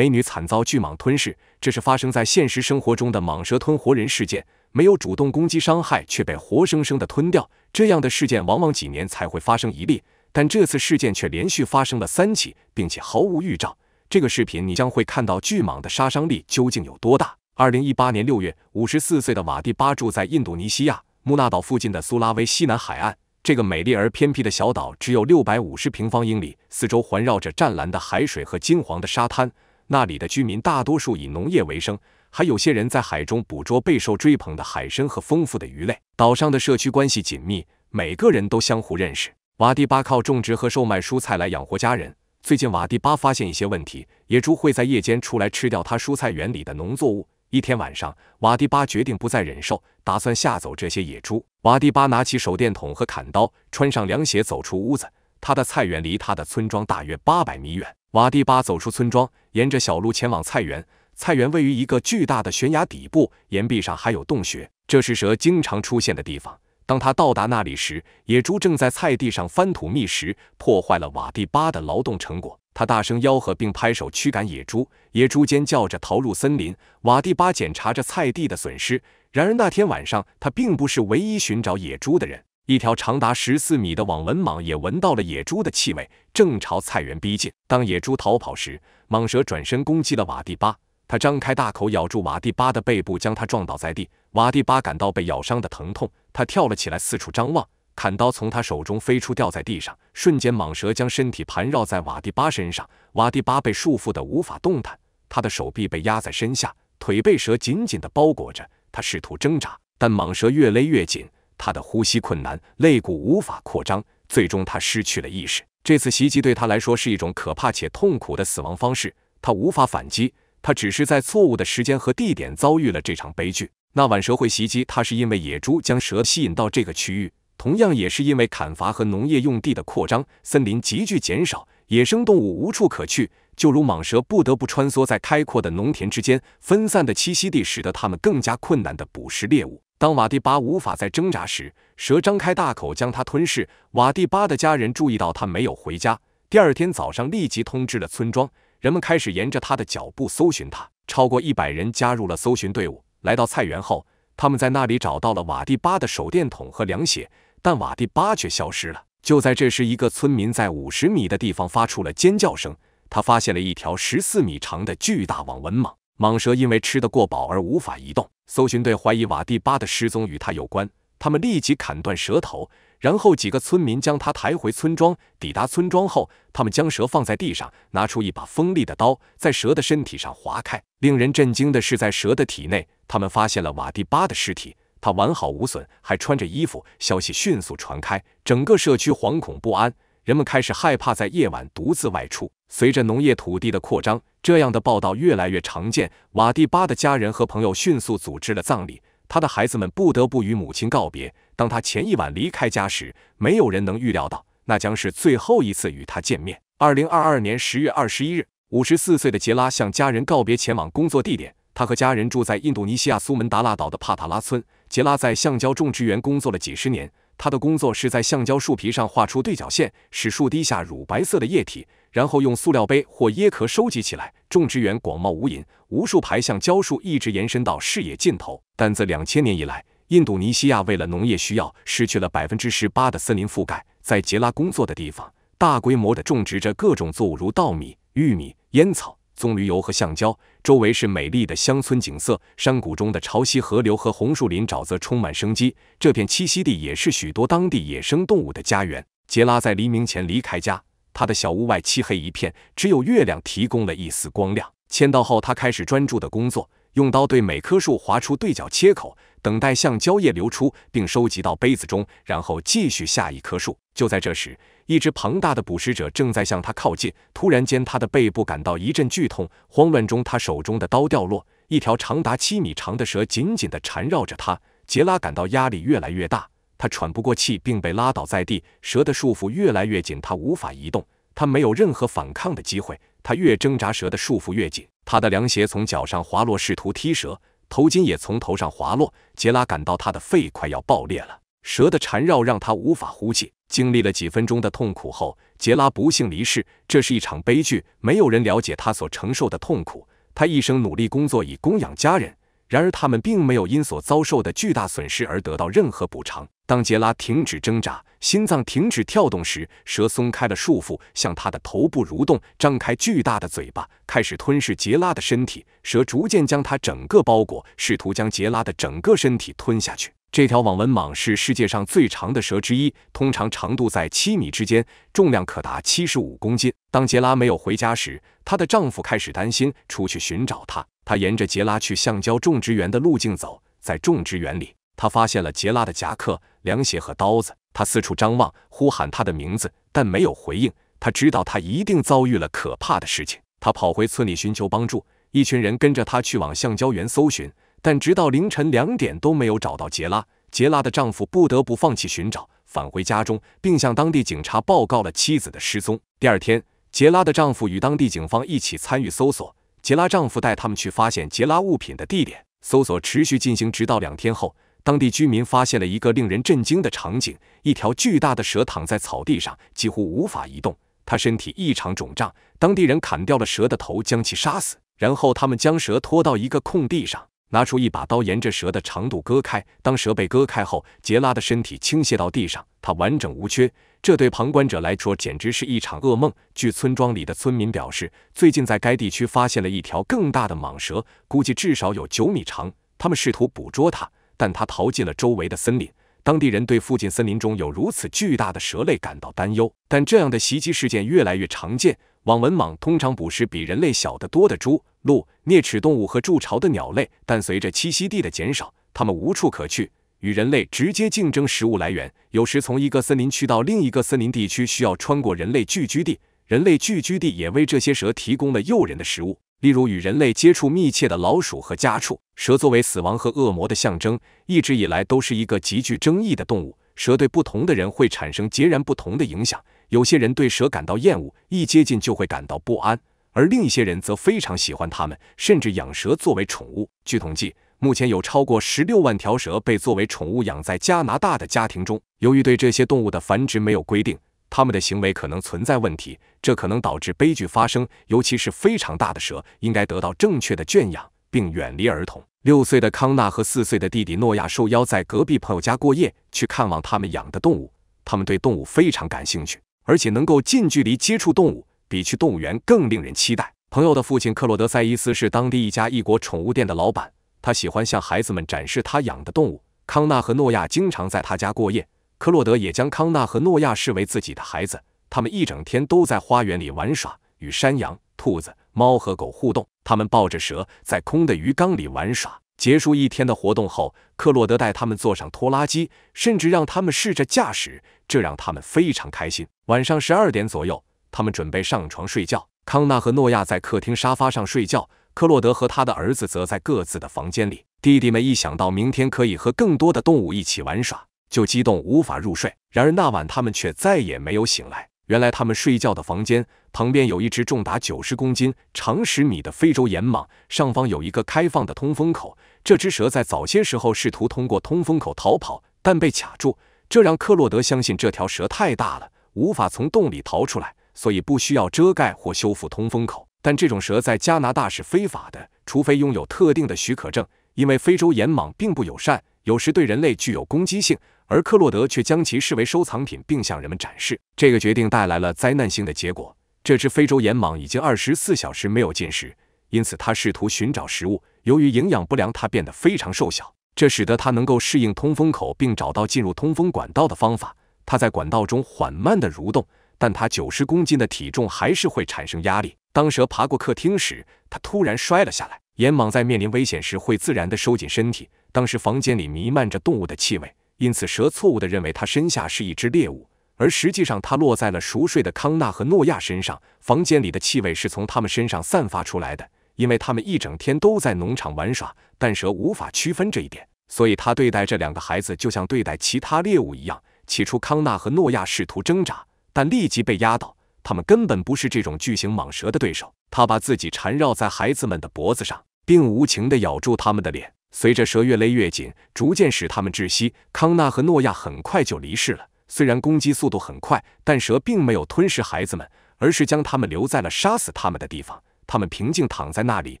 美女惨遭巨蟒吞噬，这是发生在现实生活中的蟒蛇吞活人事件。没有主动攻击伤害，却被活生生的吞掉。这样的事件往往几年才会发生一例，但这次事件却连续发生了三起，并且毫无预兆。这个视频你将会看到巨蟒的杀伤力究竟有多大。二零一八年六月，五十四岁的瓦蒂巴住在印度尼西亚穆纳岛附近的苏拉威西南海岸。这个美丽而偏僻的小岛只有六百五十平方英里，四周环绕着湛蓝的海水和金黄的沙滩。那里的居民大多数以农业为生，还有些人在海中捕捉备受追捧的海参和丰富的鱼类。岛上的社区关系紧密，每个人都相互认识。瓦蒂巴靠种植和售卖蔬菜来养活家人。最近，瓦蒂巴发现一些问题：野猪会在夜间出来吃掉他蔬菜园里的农作物。一天晚上，瓦蒂巴决定不再忍受，打算吓走这些野猪。瓦蒂巴拿起手电筒和砍刀，穿上凉鞋，走出屋子。他的菜园离他的村庄大约八百米远。瓦蒂巴走出村庄，沿着小路前往菜园。菜园位于一个巨大的悬崖底部，岩壁上还有洞穴，这是蛇经常出现的地方。当他到达那里时，野猪正在菜地上翻土觅食，破坏了瓦蒂巴的劳动成果。他大声吆喝并拍手驱赶野猪，野猪尖叫着逃入森林。瓦蒂巴检查着菜地的损失。然而那天晚上，他并不是唯一寻找野猪的人。一条长达十四米的网纹蟒也闻到了野猪的气味，正朝菜园逼近。当野猪逃跑时，蟒蛇转身攻击了瓦蒂巴。它张开大口咬住瓦蒂巴的背部，将他撞倒在地。瓦蒂巴感到被咬伤的疼痛，他跳了起来，四处张望。砍刀从他手中飞出，掉在地上。瞬间，蟒蛇将身体盘绕在瓦蒂巴身上，瓦蒂巴被束缚的无法动弹。他的手臂被压在身下，腿被蛇紧紧的包裹着。他试图挣扎，但蟒蛇越勒越紧。他的呼吸困难，肋骨无法扩张，最终他失去了意识。这次袭击对他来说是一种可怕且痛苦的死亡方式。他无法反击，他只是在错误的时间和地点遭遇了这场悲剧。那晚蛇会袭击他，是因为野猪将蛇吸引到这个区域，同样也是因为砍伐和农业用地的扩张，森林急剧减少，野生动物无处可去。就如蟒蛇不得不穿梭在开阔的农田之间，分散的栖息地使得它们更加困难的捕食猎物。当瓦蒂巴无法再挣扎时，蛇张开大口将他吞噬。瓦蒂巴的家人注意到他没有回家，第二天早上立即通知了村庄，人们开始沿着他的脚步搜寻他。超过一百人加入了搜寻队伍。来到菜园后，他们在那里找到了瓦蒂巴的手电筒和凉鞋，但瓦蒂巴却消失了。就在这时，一个村民在五十米的地方发出了尖叫声，他发现了一条十四米长的巨大网纹蟒。蟒蛇因为吃得过饱而无法移动。搜寻队怀疑瓦蒂巴的失踪与他有关，他们立即砍断蛇头，然后几个村民将他抬回村庄。抵达村庄后，他们将蛇放在地上，拿出一把锋利的刀，在蛇的身体上划开。令人震惊的是，在蛇的体内，他们发现了瓦蒂巴的尸体，他完好无损，还穿着衣服。消息迅速传开，整个社区惶恐不安，人们开始害怕在夜晚独自外出。随着农业土地的扩张。这样的报道越来越常见。瓦蒂巴的家人和朋友迅速组织了葬礼，他的孩子们不得不与母亲告别。当他前一晚离开家时，没有人能预料到那将是最后一次与他见面。二零二二年十月二十一日，五十四岁的杰拉向家人告别，前往工作地点。他和家人住在印度尼西亚苏门答腊岛的帕塔拉村。杰拉在橡胶种植园工作了几十年。他的工作是在橡胶树皮上画出对角线，使树滴下乳白色的液体，然后用塑料杯或椰壳收集起来。种植园广袤无垠，无数排橡胶树一直延伸到视野尽头。但自两千年以来，印度尼西亚为了农业需要，失去了百分之十八的森林覆盖。在杰拉工作的地方，大规模地种植着各种作物，如稻米、玉米、烟草。棕榈油和橡胶，周围是美丽的乡村景色，山谷中的潮汐河流和红树林沼泽充满生机。这片栖息地也是许多当地野生动物的家园。杰拉在黎明前离开家，他的小屋外漆黑一片，只有月亮提供了一丝光亮。签到后，他开始专注的工作，用刀对每棵树划出对角切口。等待橡胶液流出，并收集到杯子中，然后继续下一棵树。就在这时，一只庞大的捕食者正在向他靠近。突然间，他的背部感到一阵剧痛，慌乱中，他手中的刀掉落。一条长达七米长的蛇紧紧地缠绕着他。杰拉感到压力越来越大，他喘不过气，并被拉倒在地。蛇的束缚越来越紧，他无法移动，他没有任何反抗的机会。他越挣扎，蛇的束缚越紧。他的凉鞋从脚上滑落，试图踢蛇。头巾也从头上滑落，杰拉感到他的肺快要爆裂了。蛇的缠绕让他无法呼吸。经历了几分钟的痛苦后，杰拉不幸离世。这是一场悲剧，没有人了解他所承受的痛苦。他一生努力工作以供养家人，然而他们并没有因所遭受的巨大损失而得到任何补偿。当杰拉停止挣扎，心脏停止跳动时，蛇松开了束缚，向他的头部蠕动，张开巨大的嘴巴，开始吞噬杰拉的身体。蛇逐渐将他整个包裹，试图将杰拉的整个身体吞下去。这条网纹蟒是世界上最长的蛇之一，通常长度在七米之间，重量可达七十五公斤。当杰拉没有回家时，她的丈夫开始担心，出去寻找她。他沿着杰拉去橡胶种植园的路径走，在种植园里，他发现了杰拉的夹克。凉鞋和刀子，他四处张望，呼喊他的名字，但没有回应。他知道他一定遭遇了可怕的事情。他跑回村里寻求帮助，一群人跟着他去往橡胶园搜寻，但直到凌晨两点都没有找到杰拉。杰拉的丈夫不得不放弃寻找，返回家中，并向当地警察报告了妻子的失踪。第二天，杰拉的丈夫与当地警方一起参与搜索。杰拉丈夫带他们去发现杰拉物品的地点。搜索持续进行，直到两天后。当地居民发现了一个令人震惊的场景：一条巨大的蛇躺在草地上，几乎无法移动。它身体异常肿胀。当地人砍掉了蛇的头，将其杀死，然后他们将蛇拖到一个空地上，拿出一把刀，沿着蛇的长度割开。当蛇被割开后，杰拉的身体倾泻到地上，它完整无缺。这对旁观者来说简直是一场噩梦。据村庄里的村民表示，最近在该地区发现了一条更大的蟒蛇，估计至少有九米长。他们试图捕捉它。但他逃进了周围的森林。当地人对附近森林中有如此巨大的蛇类感到担忧。但这样的袭击事件越来越常见。网纹蟒通常捕食比人类小得多的猪、鹿、啮齿动物和筑巢的鸟类。但随着栖息地的减少，它们无处可去，与人类直接竞争食物来源。有时从一个森林区到另一个森林地区需要穿过人类聚居地。人类聚居地也为这些蛇提供了诱人的食物。例如，与人类接触密切的老鼠和家畜，蛇作为死亡和恶魔的象征，一直以来都是一个极具争议的动物。蛇对不同的人会产生截然不同的影响。有些人对蛇感到厌恶，一接近就会感到不安；而另一些人则非常喜欢它们，甚至养蛇作为宠物。据统计，目前有超过十六万条蛇被作为宠物养在加拿大的家庭中。由于对这些动物的繁殖没有规定。他们的行为可能存在问题，这可能导致悲剧发生。尤其是非常大的蛇，应该得到正确的圈养，并远离儿童。六岁的康纳和四岁的弟弟诺亚受邀在隔壁朋友家过夜，去看望他们养的动物。他们对动物非常感兴趣，而且能够近距离接触动物，比去动物园更令人期待。朋友的父亲克洛德塞伊斯是当地一家异国宠物店的老板，他喜欢向孩子们展示他养的动物。康纳和诺亚经常在他家过夜。克洛德也将康纳和诺亚视为自己的孩子，他们一整天都在花园里玩耍，与山羊、兔子、猫和狗互动。他们抱着蛇在空的鱼缸里玩耍。结束一天的活动后，克洛德带他们坐上拖拉机，甚至让他们试着驾驶，这让他们非常开心。晚上十二点左右，他们准备上床睡觉。康纳和诺亚在客厅沙发上睡觉，克洛德和他的儿子则在各自的房间里。弟弟们一想到明天可以和更多的动物一起玩耍，就激动无法入睡，然而那晚他们却再也没有醒来。原来他们睡觉的房间旁边有一只重达九十公斤、长十米的非洲岩蟒，上方有一个开放的通风口。这只蛇在早些时候试图通过通风口逃跑，但被卡住。这让克洛德相信这条蛇太大了，无法从洞里逃出来，所以不需要遮盖或修复通风口。但这种蛇在加拿大是非法的，除非拥有特定的许可证，因为非洲岩蟒并不友善。有时对人类具有攻击性，而克洛德却将其视为收藏品，并向人们展示。这个决定带来了灾难性的结果。这只非洲岩蟒已经二十四小时没有进食，因此它试图寻找食物。由于营养不良，它变得非常瘦小，这使得它能够适应通风口，并找到进入通风管道的方法。它在管道中缓慢地蠕动，但它九十公斤的体重还是会产生压力。当蛇爬过客厅时，它突然摔了下来。岩蟒在面临危险时会自然地收紧身体。当时房间里弥漫着动物的气味，因此蛇错误地认为他身下是一只猎物，而实际上他落在了熟睡的康纳和诺亚身上。房间里的气味是从他们身上散发出来的，因为他们一整天都在农场玩耍。但蛇无法区分这一点，所以他对待这两个孩子就像对待其他猎物一样。起初，康纳和诺亚试图挣扎，但立即被压倒。他们根本不是这种巨型蟒蛇的对手。他把自己缠绕在孩子们的脖子上，并无情地咬住他们的脸。随着蛇越勒越紧，逐渐使他们窒息。康纳和诺亚很快就离世了。虽然攻击速度很快，但蛇并没有吞噬孩子们，而是将他们留在了杀死他们的地方。他们平静躺在那里，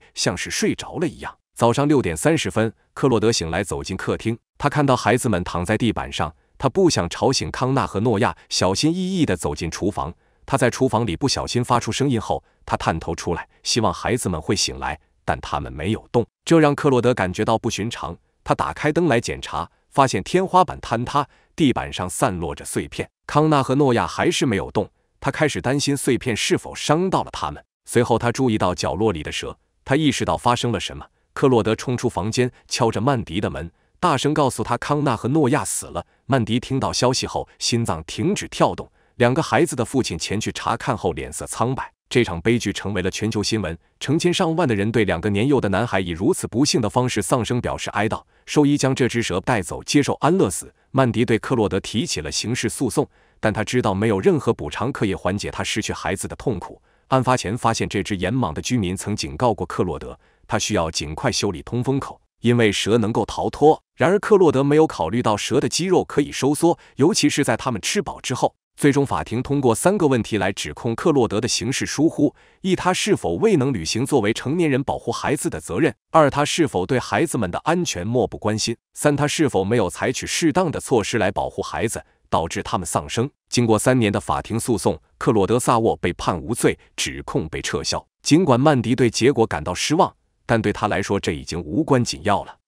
像是睡着了一样。早上六点三十分，克洛德醒来，走进客厅，他看到孩子们躺在地板上。他不想吵醒康纳和诺亚，小心翼翼地走进厨房。他在厨房里不小心发出声音后，他探头出来，希望孩子们会醒来。但他们没有动，这让克洛德感觉到不寻常。他打开灯来检查，发现天花板坍塌，地板上散落着碎片。康纳和诺亚还是没有动，他开始担心碎片是否伤到了他们。随后，他注意到角落里的蛇，他意识到发生了什么。克洛德冲出房间，敲着曼迪的门，大声告诉他康纳和诺亚死了。曼迪听到消息后，心脏停止跳动。两个孩子的父亲前去查看后，脸色苍白。这场悲剧成为了全球新闻，成千上万的人对两个年幼的男孩以如此不幸的方式丧生表示哀悼。兽医将这只蛇带走，接受安乐死。曼迪对克洛德提起了刑事诉讼，但他知道没有任何补偿可以缓解他失去孩子的痛苦。案发前发现这只眼蟒的居民曾警告过克洛德，他需要尽快修理通风口，因为蛇能够逃脱。然而克洛德没有考虑到蛇的肌肉可以收缩，尤其是在他们吃饱之后。最终，法庭通过三个问题来指控克洛德的刑事疏忽：一、他是否未能履行作为成年人保护孩子的责任；二、他是否对孩子们的安全漠不关心；三、他是否没有采取适当的措施来保护孩子，导致他们丧生。经过三年的法庭诉讼，克洛德·萨沃被判无罪，指控被撤销。尽管曼迪对结果感到失望，但对他来说，这已经无关紧要了。